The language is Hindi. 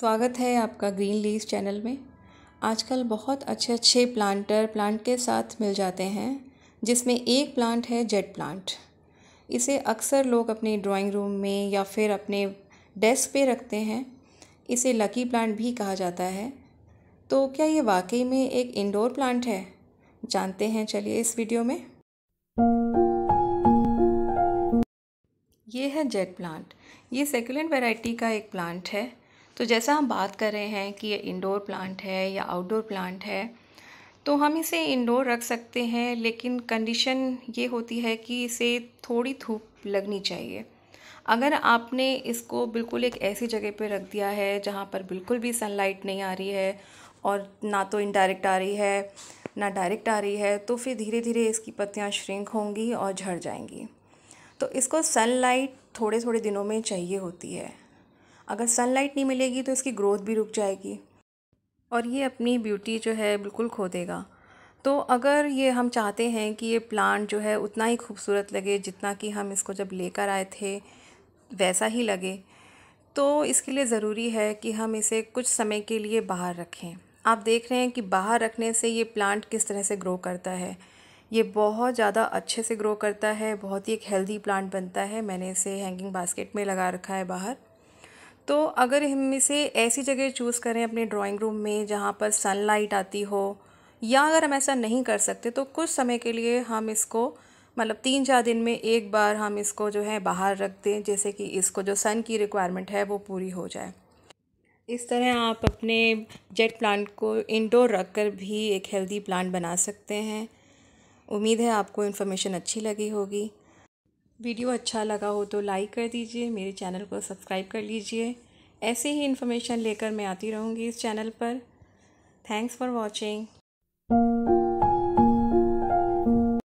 स्वागत है आपका ग्रीन लीज चैनल में आजकल बहुत अच्छे अच्छे प्लांटर प्लांट के साथ मिल जाते हैं जिसमें एक प्लांट है जेट प्लांट इसे अक्सर लोग अपने ड्राइंग रूम में या फिर अपने डेस्क पे रखते हैं इसे लकी प्लांट भी कहा जाता है तो क्या ये वाकई में एक इंडोर प्लांट है जानते हैं चलिए इस वीडियो में ये है जेट प्लांट ये सेकुलेंट वैरायटी का एक प्लांट है तो जैसा हम बात कर रहे हैं कि ये इंडोर प्लांट है या आउटडोर प्लांट है तो हम इसे इंडोर रख सकते हैं लेकिन कंडीशन ये होती है कि इसे थोड़ी धूप लगनी चाहिए अगर आपने इसको बिल्कुल एक ऐसी जगह पर रख दिया है जहाँ पर बिल्कुल भी सनलाइट नहीं आ रही है और ना तो इनडायरेक्ट आ रही है ना डायरेक्ट आ रही है तो फिर धीरे धीरे इसकी पत्तियाँ श्रिंक होंगी और झड़ जाएंगी तो इसको सनलाइट थोड़े थोड़े दिनों में चाहिए होती है अगर सनलाइट नहीं मिलेगी तो इसकी ग्रोथ भी रुक जाएगी और ये अपनी ब्यूटी जो है बिल्कुल खो देगा तो अगर ये हम चाहते हैं कि ये प्लांट जो है उतना ही खूबसूरत लगे जितना कि हम इसको जब लेकर आए थे वैसा ही लगे तो इसके लिए ज़रूरी है कि हम इसे कुछ समय के लिए बाहर रखें आप देख रहे हैं कि बाहर रखने से ये प्लांट किस तरह से ग्रो करता है ये बहुत ज़्यादा अच्छे से ग्रो करता है बहुत ही एक हेल्दी प्लांट बनता है मैंने इसे हैंगिंग बास्केट में लगा रखा है बाहर तो अगर हम इसे ऐसी जगह चूज़ करें अपने ड्राइंग रूम में जहाँ पर सनलाइट आती हो या अगर हम ऐसा नहीं कर सकते तो कुछ समय के लिए हम इसको मतलब तीन चार दिन में एक बार हम इसको जो है बाहर रख दें जैसे कि इसको जो सन की रिक्वायरमेंट है वो पूरी हो जाए इस तरह आप अपने जेट प्लांट को इंडोर रख कर भी एक हेल्दी प्लांट बना सकते हैं उम्मीद है आपको इन्फॉर्मेशन अच्छी लगी होगी वीडियो अच्छा लगा हो तो लाइक कर दीजिए मेरे चैनल को सब्सक्राइब कर लीजिए ऐसे ही इन्फॉर्मेशन लेकर मैं आती रहूँगी इस चैनल पर थैंक्स फॉर वॉचिंग